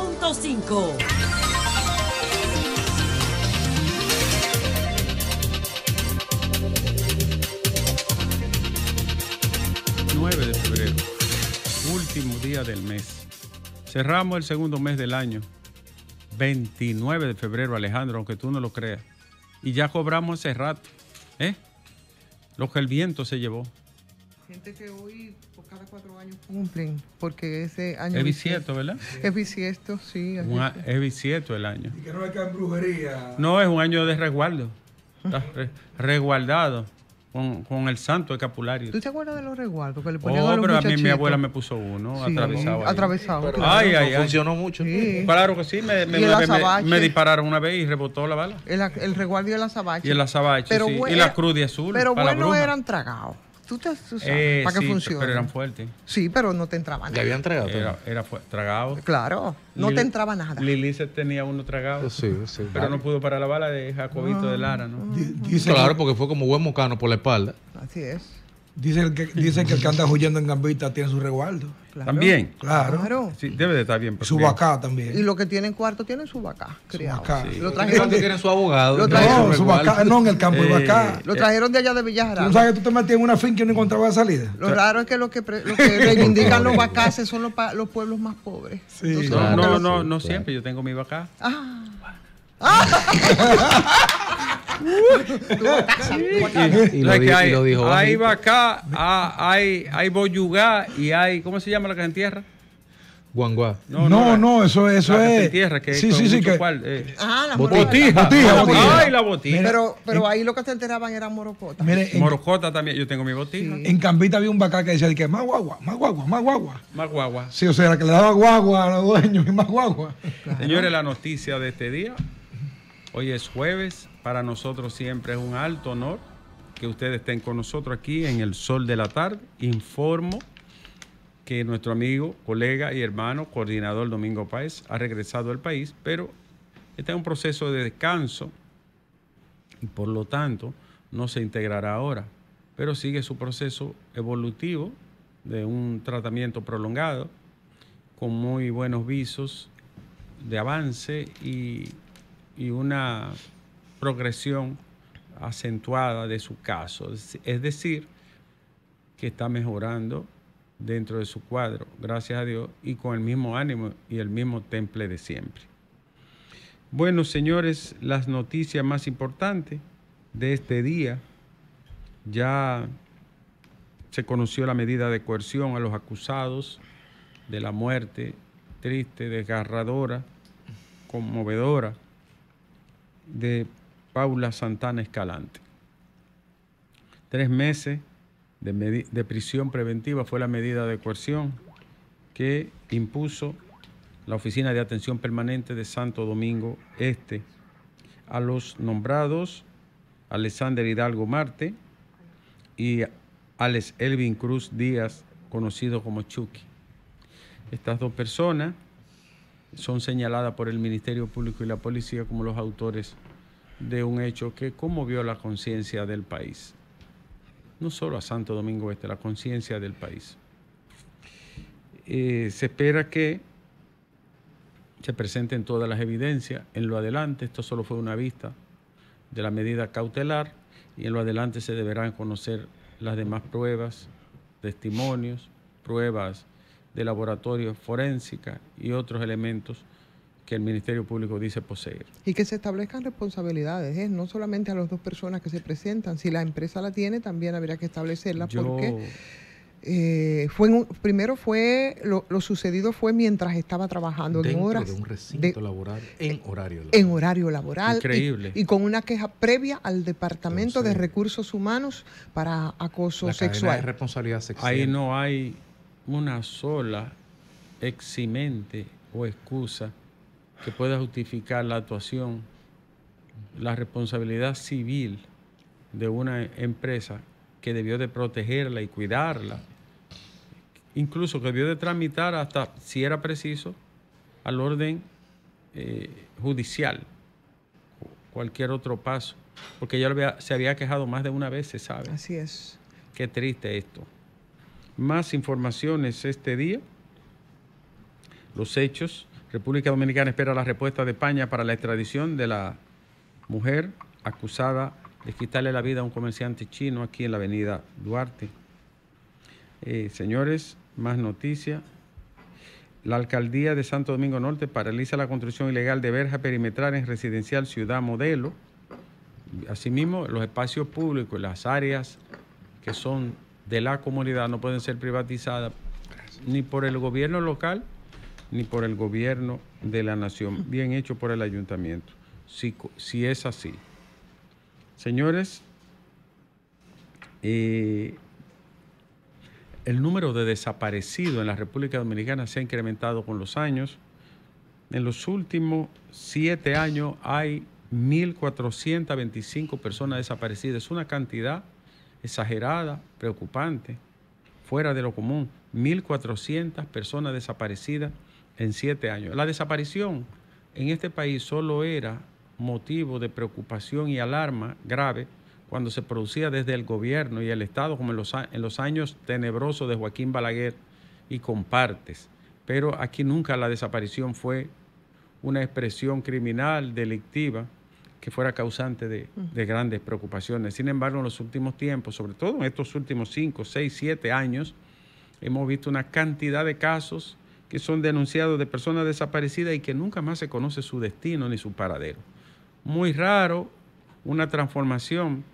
9 de febrero, último día del mes. Cerramos el segundo mes del año, 29 de febrero, Alejandro, aunque tú no lo creas. Y ya cobramos ese rato, ¿eh? Lo que el viento se llevó. Gente que hoy por cada cuatro años cumplen, porque ese año... Es bisiesto, ¿verdad? Es bisiesto, sí. es bisiesto el año. Y que no en brujería. No, es un año de resguardo. Está resguardado. Con, el santo de Capulario. ¿Tú te acuerdas de los resguardos que le ponían a oh, los pero a mí mi abuela me puso uno atravesado. Ahí. Atravesado. Ay, ay, ay. Funcionó mucho. Claro que sí, me, dispararon una vez y rebotó la bala. El, el resguardo y el azabache. Y el azabache, sí. y la cruz de azul. Pero bueno, eran tragados tú, te, eh, para sí, Pero eran fuertes. Sí, pero no te entraban nada. ¿Le habían tragado? Era, tragado. Claro, no te entraba nada. Lili tenía uno tragado. Pero no pudo parar la bala de Jacobito de ah. Lara, ¿no? claro, porque fue como buen mocano por la espalda. Así es. Dicen que, dicen que el que anda huyendo en gambita tiene su resguardo. También. Claro. debe de estar bien. Pues, su vaca también. Y lo que tienen cuarto tienen su vaca? criado. Lo trajeron su abogado. no, en el campo de Lo trajeron de allá de Villarreal. ¿Tú sabes que tú te metías en una fin que no encontrabas salida? Lo raro es que lo que, pre, que reivindican los vacaces son los, los, pueblos más pobres. no, no, no, no, siempre. Yo tengo mi vaca. Ah. Ah, lo, hay, Hay vaca, hay, hay boyugá y hay, ¿cómo se llama la que en tierra? Guanguá. No, no, eso, eso es. Tierra, que sí, sí, sí. Que... Eh. Ah, ah, la botija. Botija, botija, Ay, la botija. Pero, pero ahí lo que se enteraban era morocota. Mire, morocota también. Yo tengo mi botija. En Cambita había un bacá que decía que más guagua, más guagua, más guagua. Más guagua. Sí, o sea, que le daba guagua a los dueños y más guagua. Señores, la noticia de este día Hoy es jueves, para nosotros siempre es un alto honor que ustedes estén con nosotros aquí en el sol de la tarde. Informo que nuestro amigo, colega y hermano, coordinador Domingo Páez, ha regresado al país, pero está en un proceso de descanso y por lo tanto no se integrará ahora, pero sigue su proceso evolutivo de un tratamiento prolongado con muy buenos visos de avance y y una progresión acentuada de su caso. Es decir, que está mejorando dentro de su cuadro, gracias a Dios, y con el mismo ánimo y el mismo temple de siempre. Bueno, señores, las noticias más importantes de este día. Ya se conoció la medida de coerción a los acusados de la muerte triste, desgarradora, conmovedora de Paula Santana Escalante. Tres meses de, prisión preventiva fue la medida de coerción que impuso la Oficina de Atención Permanente de Santo Domingo Este a los nombrados Alexander Hidalgo Marte y Alex Elvin Cruz Díaz, conocido como Chucky. Estas dos personas son señaladas por el Ministerio Público y la Policía como los autores de un hecho que conmovió la conciencia del país. No solo a Santo Domingo Este, la conciencia del país. Eh, se espera que se presenten todas las evidencias en lo adelante. Esto solo fue una vista de la medida cautelar y en lo adelante se deberán conocer las demás pruebas, testimonios, pruebas de laboratorio, forénsica y otros elementos que el Ministerio Público dice poseer. Y que se establezcan responsabilidades, ¿eh? no solamente a las dos personas que se presentan, si la empresa la tiene, también habría que establecerla, porque eh, fue un, primero fue lo, sucedido fue mientras estaba trabajando en horas laboral en horario laboral. en horario laboral increíble y, con una queja previa al departamento de recursos humanos para acoso sexual responsabilidad sexual ahí no hay una sola eximente o excusa que pueda justificar la actuación, la responsabilidad civil de una empresa que debió de protegerla y cuidarla, incluso que debió de tramitar hasta, si era preciso, al orden eh, judicial, cualquier otro paso, porque ya se había quejado más de una vez, se sabe. Así es. Qué triste esto más informaciones este día. Los hechos. República Dominicana espera la respuesta de España para la extradición de la mujer acusada de quitarle la vida a un comerciante chino aquí en la avenida Duarte. Eh, señores, más noticias. La alcaldía de Santo Domingo Norte paraliza la construcción ilegal de verja perimetral en residencial Ciudad Modelo. Asimismo, los espacios públicos, las áreas que son de la comunidad no pueden ser privatizadas ni por el gobierno local ni por el gobierno de la nación. Bien hecho por el ayuntamiento, si, si es así. Señores, eh, el número de desaparecidos en la República Dominicana se ha incrementado con los años. En los últimos siete años hay 1.425 personas desaparecidas. Es una cantidad exagerada, preocupante, fuera de lo común. 1.400 personas desaparecidas en siete años. La desaparición en este país solo era motivo de preocupación y alarma grave cuando se producía desde el gobierno y el Estado, como en los, años tenebrosos de Joaquín Balaguer y compartes. Pero aquí nunca la desaparición fue una expresión criminal, delictiva, que fuera causante de, grandes preocupaciones. Sin embargo, en los últimos tiempos, sobre todo en estos últimos 5, 6, 7 años, hemos visto una cantidad de casos que son denunciados de personas desaparecidas y que nunca más se conoce su destino ni su paradero. Muy raro una transformación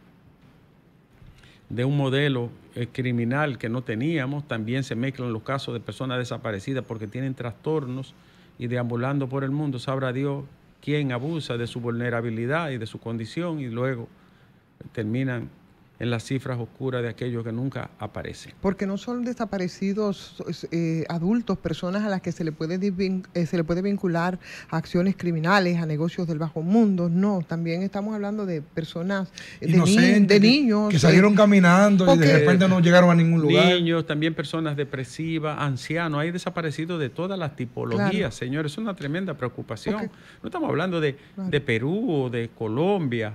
de un modelo eh, criminal que no teníamos. También se mezclan los casos de personas desaparecidas porque tienen trastornos y deambulando por el mundo, sabrá Dios quien abusa de su vulnerabilidad y de su condición y luego terminan en las cifras oscuras de aquellos que nunca aparecen. Porque no son desaparecidos eh, adultos, personas a las que se le, puede eh, se le puede vincular a acciones criminales, a negocios del bajo mundo, no, también estamos hablando de personas, de, de, niños. Que salieron caminando y de repente no llegaron a ningún lugar. Niños, también personas depresivas, ancianos, hay desaparecidos de todas las tipologías, señores, es una tremenda preocupación. No estamos hablando de, de Perú o de Colombia,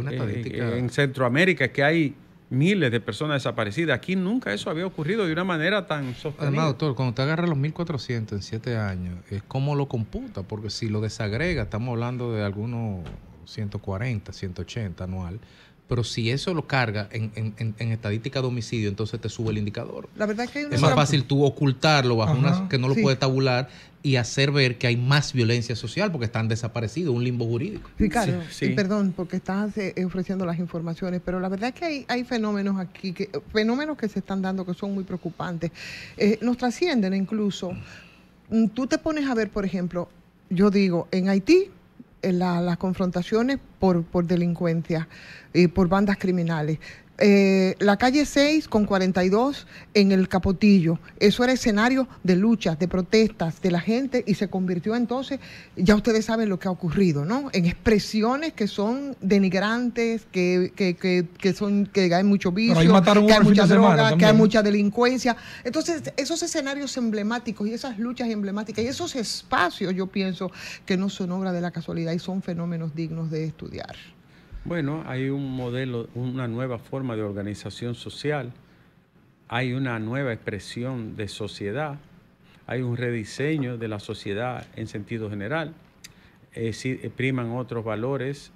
estadística. En, Centroamérica Centroamérica, que hay miles de personas desaparecidas. Aquí nunca eso había ocurrido de una manera tan sostenida. Además, doctor, cuando usted agarra los 1.400 en siete años, es cómo lo computa, porque si lo desagrega, estamos hablando de algunos 140, 180 anual, pero si eso lo carga en, estadística de homicidio, entonces te sube el indicador. La verdad es que es más fácil tú ocultarlo bajo que no lo puedes puede tabular y hacer ver que hay más violencia social porque están desaparecidos, un limbo jurídico. Ricardo, perdón, porque estás eh, ofreciendo las informaciones, pero la verdad es que hay, fenómenos aquí, que, fenómenos que se están dando que son muy preocupantes. Eh, nos trascienden incluso. Mm, tú te pones a ver, por ejemplo, yo digo, en Haití las confrontaciones por, por delincuencia y por bandas criminales. Eh, la calle 6 con 42 en el Capotillo. Eso era escenario de luchas, de protestas de la gente y se convirtió entonces, ya ustedes saben lo que ha ocurrido, ¿no? En expresiones que son denigrantes, que, que, que, son, que hay mucho vicio, que hay mucha droga, que hay mucha delincuencia. Entonces, esos escenarios emblemáticos y esas luchas emblemáticas y esos espacios, yo pienso que no son obra de la casualidad y son fenómenos dignos de estudiar. Bueno, hay un modelo, una nueva forma de organización social, hay una nueva expresión de sociedad, hay un rediseño de la sociedad en sentido general. priman otros valores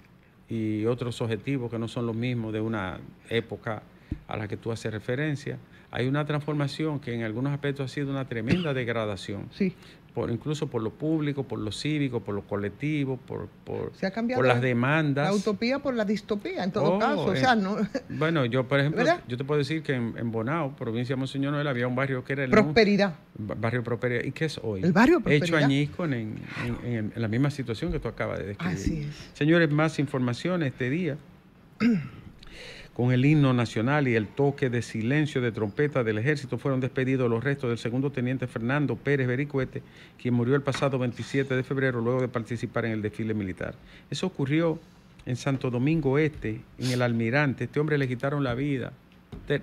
y otros objetivos que no son los mismos de una época a la que tú haces referencia. Hay una transformación que en algunos aspectos ha sido una tremenda degradación. Sí por, incluso por lo público, por lo cívico, por lo colectivo, por, por, Se por las demandas. La utopía por la distopía, en todo oh, caso. Eh, bueno, yo, por ejemplo, yo te puedo decir que en, Bonao, provincia de Monseñor Noel, había un barrio que era el. Prosperidad. barrio Prosperidad. ¿Y qué es hoy? El barrio Prosperidad. Hecho añisco en, en, la misma situación que tú acabas de describir. Así es. Señores, más información este día. Con el himno nacional y el toque de silencio de trompeta del ejército fueron despedidos los restos del segundo teniente Fernando Pérez Bericuete, quien murió el pasado 27 de febrero luego de participar en el desfile militar. Eso ocurrió en Santo Domingo Este, en el Almirante. Este hombre le quitaron la vida.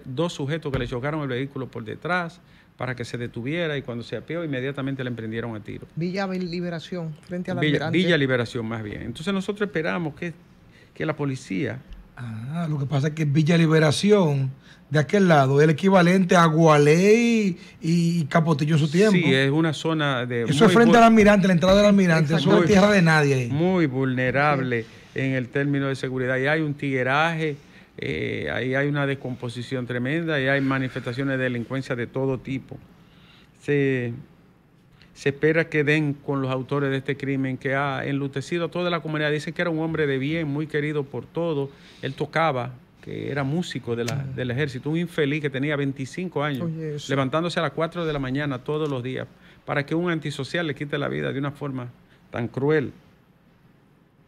Dos sujetos que le chocaron el vehículo por detrás para que se detuviera y cuando se apeó inmediatamente le emprendieron a tiro. Villa Liberación, frente a Villa, Almirante. Villa Liberación más bien. Entonces nosotros esperamos que, que la policía Ah, lo que pasa es que Villa Liberación de aquel lado, es el equivalente a Gualey y Capotillo en su tiempo. Sí, es una zona de... Eso es frente al almirante, la entrada del almirante, eso es tierra de nadie Muy vulnerable en el término de seguridad. Y hay un tigueraje, eh, ahí hay una descomposición tremenda y hay manifestaciones de delincuencia de todo tipo. Se, se espera que den con los autores de este crimen que ha enlutecido a toda la comunidad. Dicen que era un hombre de bien, muy querido por todos. Él tocaba, que era músico del ejército, un infeliz que tenía 25 años, levantándose a las 4 de la mañana todos los días para que un antisocial le quite la vida de una forma tan cruel.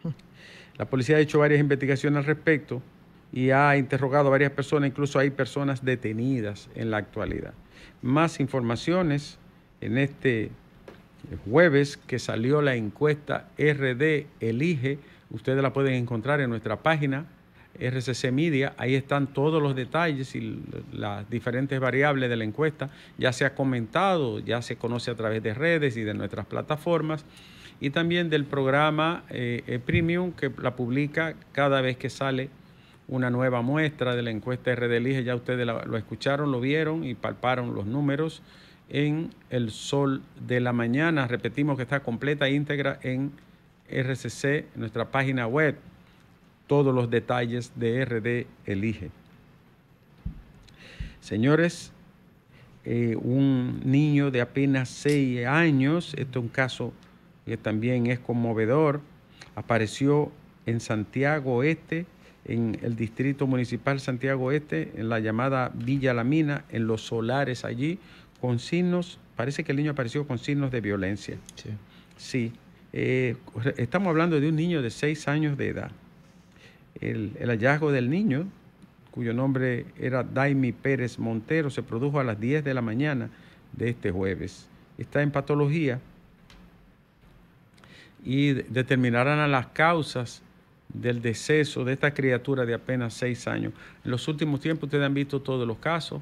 La policía ha hecho varias investigaciones al respecto y ha interrogado a varias personas, incluso hay personas detenidas en la actualidad. Más informaciones en este el jueves que salió la encuesta RD Elige. Ustedes la pueden encontrar en nuestra página RCC Media. Ahí están todos los detalles y las diferentes variables de la encuesta. Ya se ha comentado, ya se conoce a través de redes y de nuestras plataformas. Y también del programa eh, eh, Premium que la publica cada vez que sale una nueva muestra de la encuesta RD Elige. Ya ustedes lo escucharon, lo vieron y palparon los números en el sol de la mañana. Repetimos que está completa e íntegra en RCC, en nuestra página web. Todos los detalles de RD Elige. Señores, eh, un niño de apenas seis años, esto es un caso que también es conmovedor, apareció en Santiago Este, en el distrito municipal Santiago Este, en la llamada Villa La Mina, en los solares allí, con signos, parece que el niño apareció con signos de violencia. Sí. Sí. Eh, estamos hablando de un niño de 6 años de edad. El, el, hallazgo del niño, cuyo nombre era Daimi Pérez Montero, se produjo a las 10 de la mañana de este jueves. Está en patología y determinarán las causas del deceso de esta criatura de apenas seis años. En los últimos tiempos ustedes han visto todos los casos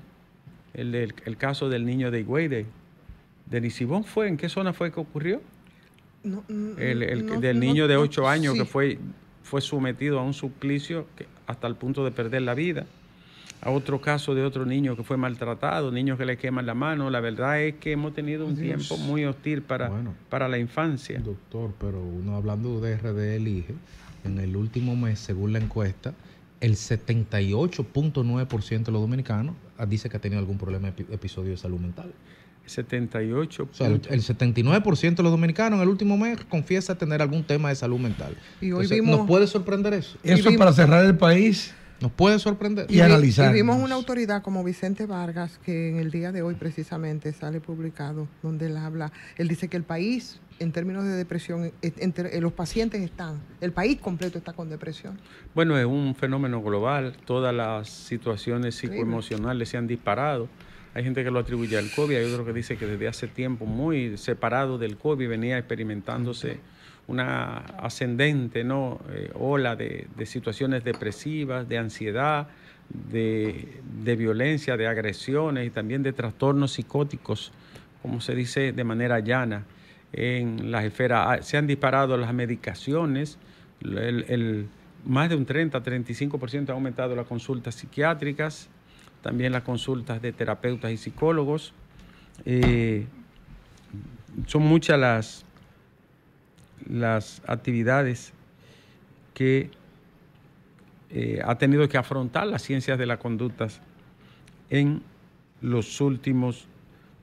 el, caso del niño de Higüey, de Nisibón, ¿fue? ¿En qué zona fue que ocurrió? No, mm, el, del niño de 8 años que fue, fue sometido a un suplicio hasta el punto de perder la vida. A otro caso de otro niño que fue maltratado, niños que le queman la mano. La verdad es que hemos tenido un tiempo muy hostil para, para la infancia. Doctor, pero uno hablando de RD Elige, en el último mes, según la encuesta, el 78.9% de los dominicanos dice que ha tenido algún problema, episodio de salud mental. 78. O sea, el, 79% de los dominicanos en el último mes confiesa tener algún tema de salud mental. Y hoy ¿Nos puede sorprender eso? Eso es para cerrar el país nos puede sorprender. Y, analizar. Y vimos una autoridad como Vicente Vargas, que en el día de hoy precisamente sale publicado, donde él habla, él dice que el país, en términos de depresión, e- eh, los pacientes están, el país completo está con depresión. Bueno, es un fenómeno global, todas las situaciones psicoemocionales se han disparado. Hay gente que lo atribuye al COVID, hay otro que dice que desde hace tiempo, muy separado del COVID, venía experimentándose una ascendente ¿no? Eh, ola de, situaciones depresivas, de ansiedad, de, violencia, de agresiones y también de trastornos psicóticos, como se dice de manera llana, en las esferas. Ah, se han disparado las medicaciones, el, más de un 30-35% ha aumentado las consultas psiquiátricas, también las consultas de terapeutas y psicólogos. Eh, son muchas las las actividades que eh, ha tenido que afrontar las ciencias de las conductas en los últimos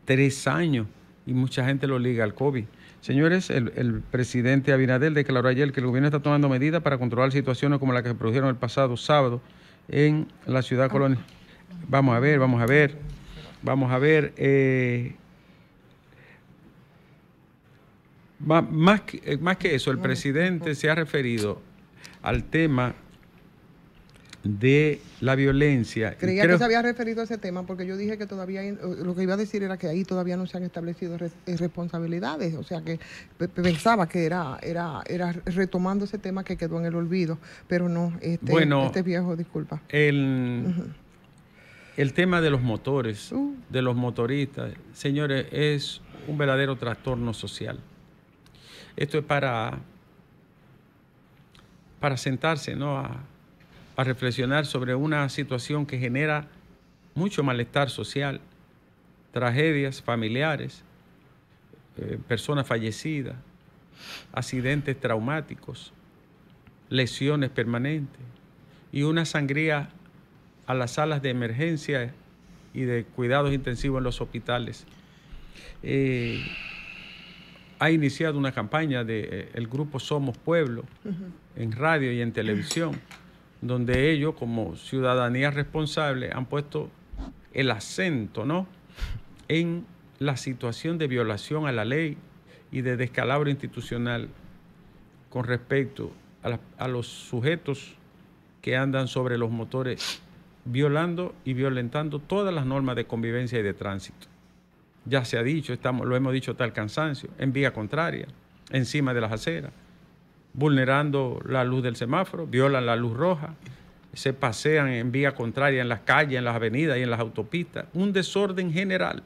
tres años y mucha gente lo liga al COVID. Señores, el, presidente Abinadel declaró ayer que el gobierno está tomando medidas para controlar situaciones como la que se produjeron el pasado sábado en la ciudad colonial. Vamos a ver, vamos a ver, vamos a ver. Eh, Más, eh, más, que eso, el presidente se ha referido al tema de la violencia. Creía que se había referido a ese tema porque yo dije que todavía, eh, lo que iba a decir era que ahí todavía no se han establecido eh, responsabilidades, o sea que pensaba que era, era, era retomando ese tema que quedó en el olvido, pero no, este, bueno, este viejo, disculpa. El, el tema de los motores, uh. de los motoristas, señores, es un verdadero trastorno social. Esto es para, para sentarse, ¿no? A, reflexionar sobre una situación que genera mucho malestar social, tragedias familiares, eh, personas fallecidas, accidentes traumáticos, lesiones permanentes y una sangría a las salas de emergencia y de cuidados intensivos en los hospitales. Eh, ha iniciado una campaña del de, eh, el grupo Somos Pueblo en radio y en televisión, donde ellos como ciudadanía responsable han puesto el acento ¿no? en la situación de violación a la ley y de descalabro institucional con respecto a los sujetos que andan sobre los motores violando y violentando todas las normas de convivencia y de tránsito ya se ha dicho, estamos, lo hemos dicho tal cansancio, en vía contraria, encima de las aceras, vulnerando la luz del semáforo, violan la luz roja, se pasean en vía contraria en las calles, en las avenidas y en las autopistas. Un desorden general.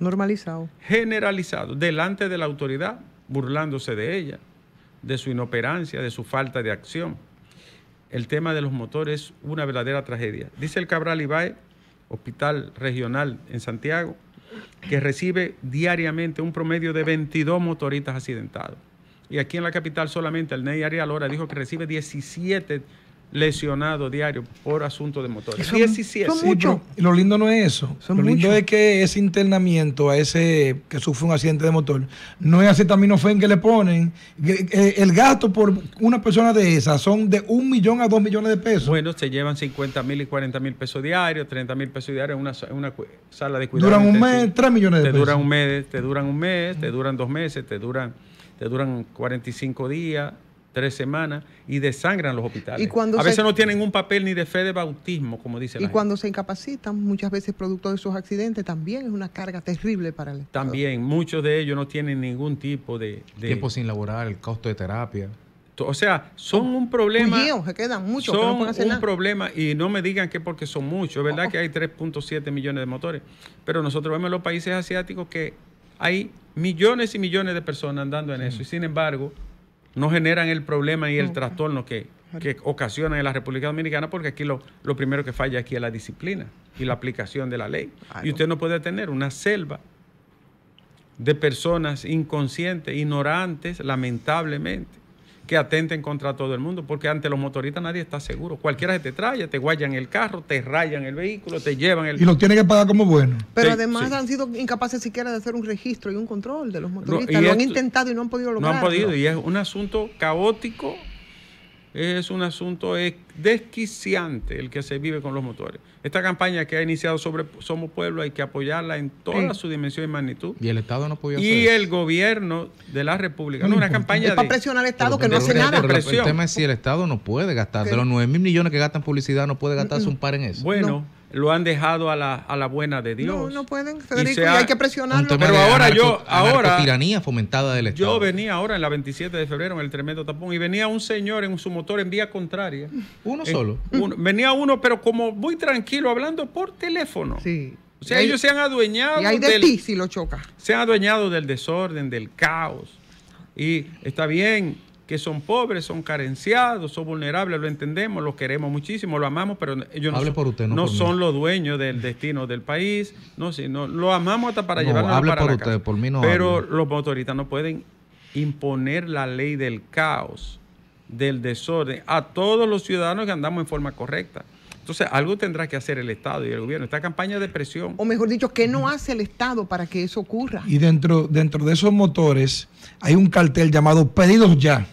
Normalizado. Generalizado, delante de la autoridad, burlándose de ella, de su inoperancia, de su falta de acción. El tema de los motores es una verdadera tragedia. Dice el Cabral Ibae, Hospital Regional en Santiago, que recibe diariamente un promedio de 22 motoristas accidentados. Y aquí en la capital solamente el NEI Arialora dijo que recibe 17 lesionado diario por asunto de motor Son, 17. lo lindo no es eso. lo lindo es que ese internamiento a ese que sufre un accidente de motor no es acetaminofén que le ponen. Eh, el gasto por una persona de esas son de un millón a dos millones de pesos. Bueno, se llevan 50 mil y 40 mil pesos diarios, 30 mil pesos diarios en una, sala de cuidado. Duran un mes, tres millones de te pesos. Duran un mes, te duran un mes, te duran dos meses, te duran, te duran 45 días tres semanas y desangran los hospitales. a veces no tienen un papel ni de fe de bautismo, como dice la Y cuando se incapacitan, muchas veces producto de esos accidentes, también es una carga terrible para el También, muchos de ellos no tienen ningún tipo de... Tiempo sin laborar, el costo de terapia. O sea, son oh, un problema. se quedan muchos. Son un problema y no me digan que porque son muchos. Es verdad oh, oh. que hay 3.7 millones de motores, pero nosotros vemos en los países asiáticos que hay millones y millones de personas andando en eso y sin embargo no generan el problema y el trastorno que, que ocasionan en la República Dominicana, porque aquí lo, primero que falla aquí es la disciplina y la aplicación de la ley. Y usted no puede tener una selva de personas inconscientes, ignorantes, lamentablemente, que atenten contra todo el mundo, porque ante los motoristas nadie está seguro. Cualquiera se te trae, te guayan el carro, te rayan el vehículo, te llevan el... Y lo tienen que pagar como bueno. Pero además han sido incapaces siquiera de hacer un registro y un control de los motoristas. lo han intentado y no han podido lograrlo. No han podido, y es un asunto caótico es un asunto desquiciante el que se vive con los motores. Esta campaña que ha iniciado sobre Somos Pueblo hay que apoyarla en toda su dimensión y magnitud. Y el Estado no podía Y el gobierno de la República. No, una campaña de, para presionar al Estado que no hace nada. El, tema es si el Estado no puede gastar. De los 9 mil millones que gastan publicidad, no puede gastarse un par en eso. Bueno lo han dejado a la, buena de Dios. No, no pueden, Federico, y, hay que presionarlo. Pero ahora yo, ahora... Tiranía fomentada del Estado. Yo venía ahora en la 27 de febrero en el tremendo tapón y venía un señor en su motor en vía contraria. ¿Uno eh, solo? venía uno, pero como muy tranquilo, hablando por teléfono. Sí. O sea, ellos se han adueñado... Y hay de ti si lo choca. Se han adueñado del desorden, del caos. Y está bien, que son pobres, son carenciados, son vulnerables, lo entendemos, lo queremos muchísimo, lo amamos, pero ellos no, son los dueños del destino del país, no, sino lo amamos hasta para llevarlo llevarnos para por mí pero los motoristas no pueden imponer la ley del caos, del desorden, a todos los ciudadanos que andamos en forma correcta. Entonces, algo tendrá que hacer el Estado y el gobierno. Esta campaña de presión. O mejor dicho, ¿qué no hace el Estado para que eso ocurra? Y dentro, dentro de esos motores hay un cartel llamado Pedidos Ya.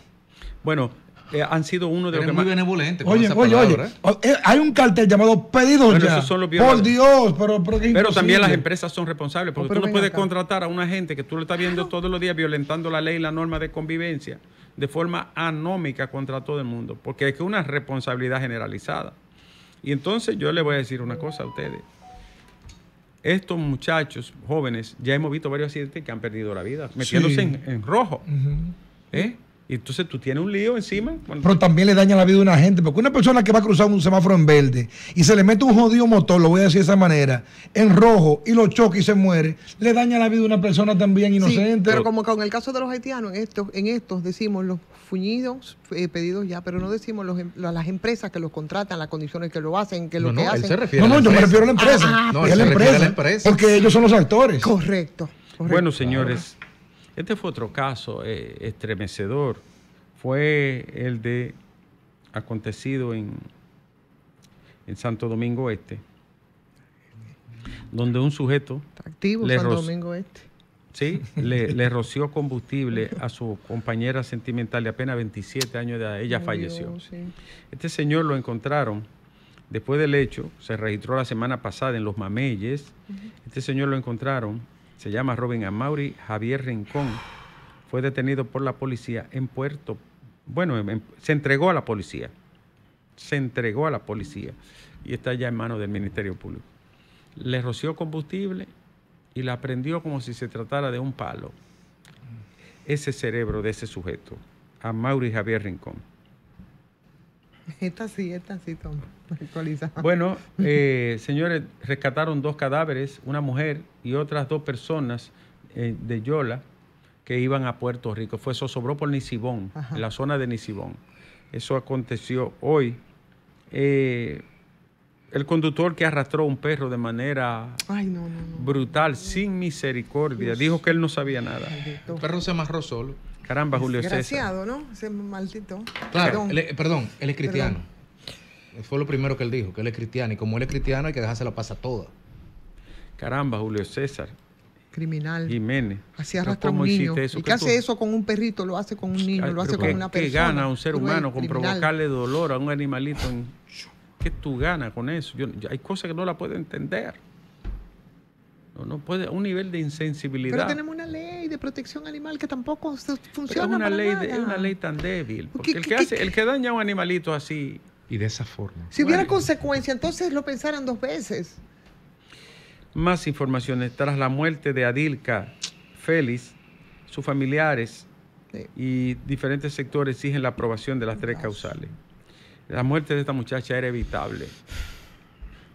Bueno, eh, han sido uno de los que muy más... benevolente. oye, oye, oye. Eh, hay un cartel llamado pedidos ya. Por Dios, pero, pero, también las empresas son responsables, porque oh, tú no puedes contratar a una gente que tú lo estás viendo todos los días violentando la ley y la norma de convivencia de forma anómica contra todo el mundo, porque es que una responsabilidad generalizada. Y entonces yo le voy a decir una cosa a ustedes. Estos muchachos jóvenes, ya hemos visto varios accidentes que han perdido la vida, metiéndose en, rojo. ¿Eh? Y entonces tú tienes un lío encima. Pero también le daña la vida a una gente, porque una persona que va a cruzar un semáforo en verde y se le mete un jodido motor, lo voy a decir de esa manera, en rojo y lo choca y se muere, le daña la vida a una persona también inocente. pero como con el caso de los haitianos, en estos, en estos decimos los fuñidos eh, pedidos ya, pero no decimos em, las empresas que los contratan, las condiciones que lo hacen, que lo que hacen. no, no, yo me refiero a la empresa. Ah, ah, ah. no, a la empresa. Porque ellos son los actores. correcto. Bueno, señores. Este fue otro caso eh, estremecedor. Fue el de acontecido en, en Santo Domingo Este, donde un sujeto... Activo le Santo Domingo Este. Sí, le, roció combustible a su compañera sentimental de apenas 27 años de edad. Ella falleció. Este señor lo encontraron después del hecho, se registró la semana pasada en Los Mameyes. Este señor lo encontraron se llama Robin Amauri Javier Rincón, fue detenido por la policía en Puerto, bueno, se entregó a la policía, se entregó a la policía y está ya en manos del Ministerio Público. Le roció combustible y la prendió como si se tratara de un palo. Ese cerebro de ese sujeto, Amauri Javier Rincón. Esta sí, esta sí, toma. Bueno, eh, señores, rescataron dos cadáveres, una mujer y otras dos personas eh, de Yola que iban a Puerto Rico. Fue sobró por Nisibón, en la zona de Nisibón. Eso aconteció hoy. Eh, el conductor que arrastró un perro de manera brutal, sin misericordia, dijo que él no sabía nada. El perro se amarró solo. Caramba, Julio Desgraciado, César. ¿no? Ese maldito. Claro, perdón, él, es, cristiano. Fue lo primero que él dijo, que él es cristiano. Y como él es cristiano, hay que dejarse la pasa toda. Caramba, Julio César. Criminal. Jiménez. Así arrastra ¿Y qué hace eso con un perrito? Lo hace con un niño, lo hace con una persona. ¿Qué gana un ser humano con provocarle dolor a un animalito? ¿Qué tú ganas con eso? Yo, hay cosas que no la puedo entender. No, no puede, un nivel de insensibilidad. Pero tenemos una ley de protección animal que tampoco funciona. Es una, ley, es una ley tan débil. Porque el, que hace, el que daña a un animalito así. Y de esa forma. Si hubiera consecuencia, entonces lo pensaran dos veces. Más informaciones. Tras la muerte de Adilka Félix, sus familiares y diferentes sectores exigen la aprobación de las tres causales. La muerte de esta muchacha era evitable.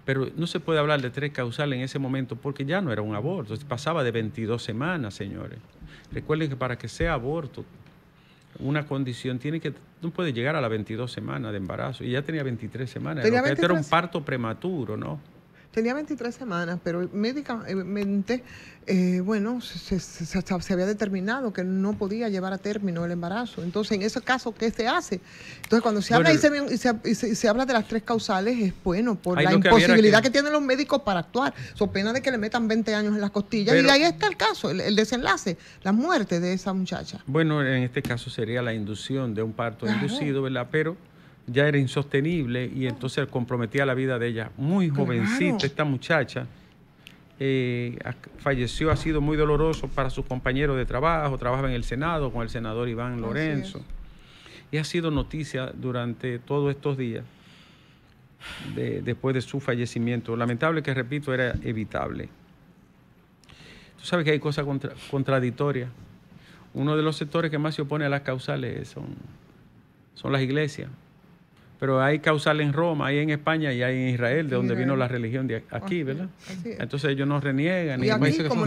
Pero no se puede hablar de tres causales en ese momento porque ya no era un aborto, pasaba de 22 semanas, señores. Recuerden que para que sea aborto, una condición tiene que no puede llegar a las 22 semanas de embarazo y ya tenía 23 semanas, era un parto prematuro, ¿no? tenía 23 semanas, pero médicamente, eh, eh, bueno, se, había determinado que no podía llevar a término el embarazo. Entonces, en ese caso, ¿qué se hace? Entonces, cuando se habla y se, habla de las tres causales, es bueno, por la imposibilidad que... tienen los médicos para actuar. So pena de que le metan 20 años en las costillas. y ahí está el caso, el, desenlace, la muerte de esa muchacha. Bueno, en este caso sería la inducción de un parto inducido, ¿verdad? Pero ya era insostenible y entonces comprometía la vida de ella. Muy jovencita esta muchacha. Eh, falleció, ha sido muy doloroso para sus compañeros de trabajo, trabajaba en el Senado con el senador Iván Lorenzo. Y ha sido noticia durante todos estos días, después de su fallecimiento. Lamentable que, repito, era evitable. Tú sabes que hay cosas contradictorias. Uno de los sectores que más se opone a las causales son, son las iglesias pero hay causal en Roma, hay en España y hay en Israel, de donde vino la religión de aquí, ¿verdad? Entonces ellos no reniegan. Y ni, como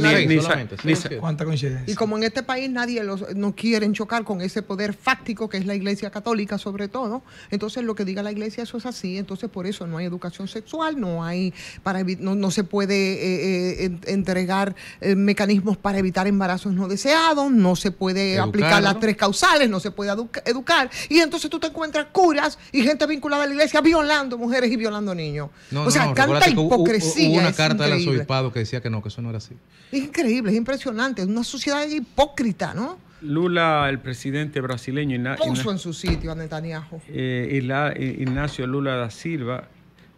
Y como en este país nadie los, no quieren chocar con ese poder fáctico que es la Iglesia Católica sobre todo, entonces lo que diga la Iglesia eso es así, entonces por eso no hay educación sexual, no hay para no, no se puede eh, eh, entregar eh, mecanismos para evitar embarazos no deseados, no se puede aplicar las tres causales, no se puede educar y entonces tú te encuentras curas y gente vinculada a la iglesia violando mujeres y violando niños. o sea, no, hipocresía. Hubo una carta del arzobispado que decía que no, que eso no era así. Es increíble, es impresionante. Es una sociedad hipócrita, ¿no? Lula, el presidente brasileño. Puso en su sitio a Netanyahu. Eh, eh, Ignacio Lula da Silva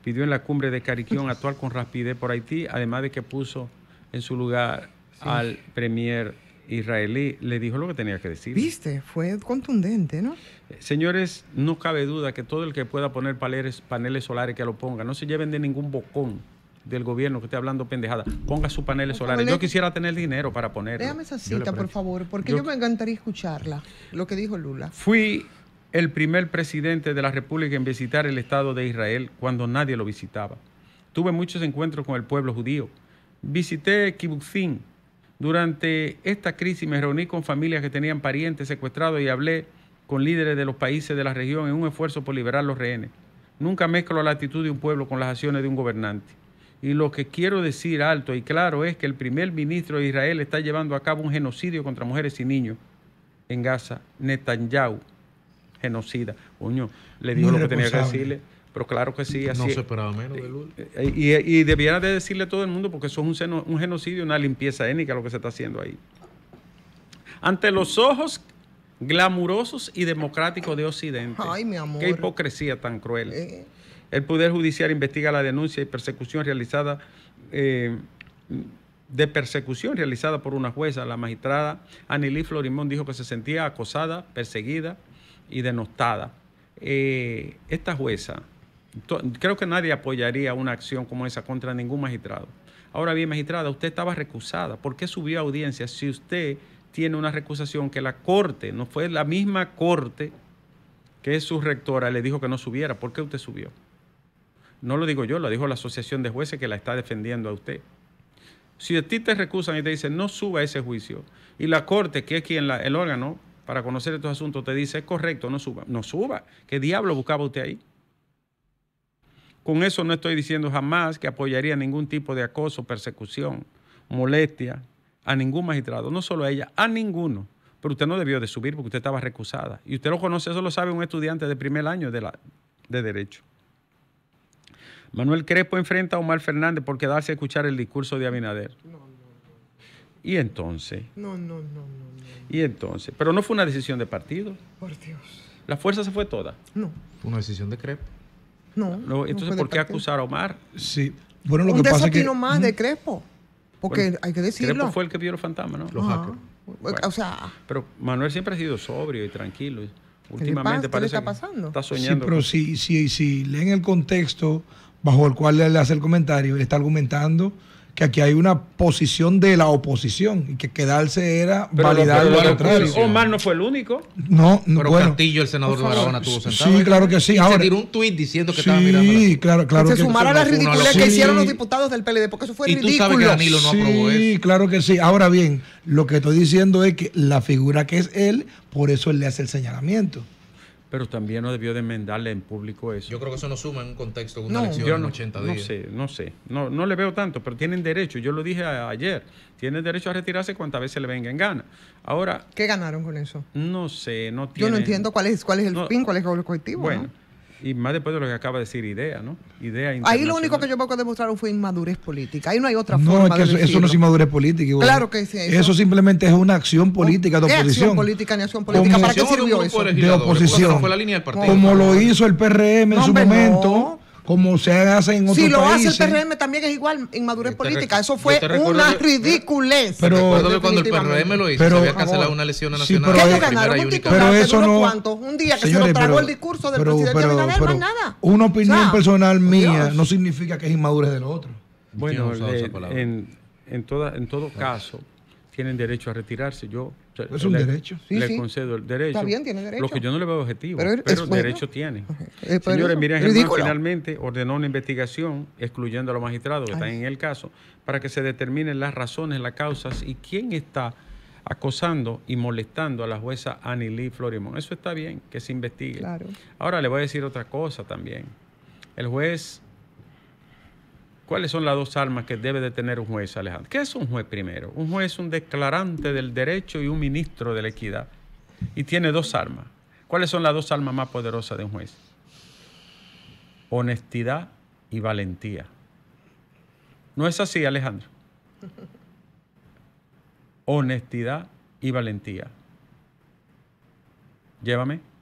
pidió en la cumbre de Cariquión actuar con rapidez por Haití, además de que puso en su lugar al premier israelí. Le dijo lo que tenía que decir. Viste, fue contundente, ¿no? Señores, no cabe duda que todo el que pueda poner paneles, solares que lo ponga, no se lleven de ningún bocón del gobierno que esté hablando pendejada. Ponga sus paneles solares. Yo quisiera tener dinero para ponerlos. Déjame esa cita, por favor, porque yo... me encantaría escucharla, lo que dijo Lula. Fui el primer presidente de la República en visitar el Estado de Israel cuando nadie lo visitaba. Tuve muchos encuentros con el pueblo judío. Visité Kibutzin. Durante esta crisis me reuní con familias que tenían parientes secuestrados y hablé con líderes de los países de la región en un esfuerzo por liberar los rehenes. Nunca mezclo la actitud de un pueblo con las acciones de un gobernante. Y lo que quiero decir alto y claro es que el primer ministro de Israel está llevando a cabo un genocidio contra mujeres y niños en Gaza. Netanyahu, genocida. Uño, le digo lo que tenía que decirle. Pero claro que sí, así. No se esperaba menos de eh, Y, debiera de decirle a todo el mundo, porque eso es un, un genocidio, una limpieza étnica lo que se está haciendo ahí. Ante los ojos glamurosos y democráticos de Occidente. Ay, mi amor. Qué hipocresía tan cruel. Eh. El Poder Judicial investiga la denuncia y persecución realizada, eh, de persecución realizada por una jueza. La magistrada Anilí Florimón dijo que se sentía acosada, perseguida y denostada. Eh, esta jueza, creo que nadie apoyaría una acción como esa contra ningún magistrado. Ahora bien, magistrada, usted estaba recusada. ¿Por qué subió a audiencia si usted tiene una recusación que la corte, no fue la misma corte que es su rectora, le dijo que no subiera. ¿Por qué usted subió? No lo digo yo, lo dijo la asociación de jueces que la está defendiendo a usted. Si a ti te recusan y te dicen no suba ese juicio, y la corte, que es quien el órgano para conocer estos asuntos, te dice es correcto, no suba, no suba. ¿Qué diablo buscaba usted ahí? Con eso no estoy diciendo jamás que apoyaría ningún tipo de acoso, persecución, molestia, a ningún magistrado, no solo a ella, a ninguno. Pero usted no debió de subir porque usted estaba recusada. Y usted lo conoce, eso lo sabe un estudiante de primer año de, la, de Derecho. Manuel Crespo enfrenta a Omar Fernández por quedarse a escuchar el discurso de Abinader. No, no, no. ¿Y entonces? No, no, no, no. ¿Y entonces? Pero no fue una decisión de partido. Por Dios. ¿La fuerza se fue toda? No. Fue una decisión de Crespo. No. entonces, ¿por qué acusar a Omar? Sí. Bueno, lo que pasa es que... más de Crespo. Porque hay que decirlo. Crepo fue el que vio el fantasma ¿no? Los o sea. Pero Manuel siempre ha sido sobrio y tranquilo. Últimamente parece ¿Qué está pasando? está soñando. Sí, pero si, si, si leen el contexto bajo el cual le hace el comentario, él está argumentando que aquí hay una posición de la oposición y que quedarse era validar lo, otra. Omar no fue el único. No, no pero bueno, el senador de estuvo tuvo sentado. Sí, claro que sí. Y Ahora, se tiró un tuit diciendo que estaba mirando. Sí, claro, claro. Se que sumara la ridiculez que hicieron los diputados del PLD, porque eso fue ¿Y ridículo. Tú sabes que Danilo no aprobó eso. Sí, claro que sí. Ahora bien, lo que estoy diciendo es que la figura que es él, por eso él le hace el señalamiento pero también no debió de enmendarle en público eso. Yo creo que eso no suma en un contexto de una no, elección no, 80 días. No sé, no sé. No, no le veo tanto, pero tienen derecho. Yo lo dije ayer. Tienen derecho a retirarse cuantas veces le venga en gana. Ahora... ¿Qué ganaron con eso? No sé, no Yo no entiendo cuál es, cuál es el pin, cuál es el objetivo. Bueno, y más después de lo que acaba de decir Idea, ¿no? Idea Ahí lo único que yo puedo demostrar fue inmadurez política. Ahí no hay otra no, forma. No, es que eso, no es inmadurez política. Claro que sí. Eso. simplemente es una acción oh, política de oposición. acción política ni acción política? ¿Para qué sirvió eso? De oposición. Como lo hizo el PRM en su momento como se hace en otros países. Si lo hace el PRM también es igual inmadurez política. Eso fue una ridiculez. Pero recuerdo cuando el PRM lo hizo, se había cancelado una elección nacional. pero, eso no, un día que se lo tragó el discurso del pero, presidente Abinader, más nada. Una opinión personal mía no significa que es inmadurez de los otros. Bueno, eh, en, en, toda, en todo caso, tienen derecho a retirarse. Yo concedo el derecho. Está bien, tiene derecho. Lo que yo no le veo objetivo, pero, derecho tiene. Eh, Señores, miren, Germán finalmente ordenó una investigación excluyendo a los magistrados que están en el caso para que se determinen las razones, las causas y quién está acosando y molestando a la jueza Annie Lee Florimón. Eso está bien, que se investigue. Ahora le voy a decir otra cosa también. El juez ¿Cuáles son las dos armas que debe de tener un juez, Alejandro? ¿Qué es un juez primero? Un juez es un declarante del derecho y un ministro de la equidad. Y tiene dos armas. ¿Cuáles son las dos almas más poderosas de un juez? Honestidad y valentía. ¿No es así, Alejandro? Honestidad y valentía. Llévame.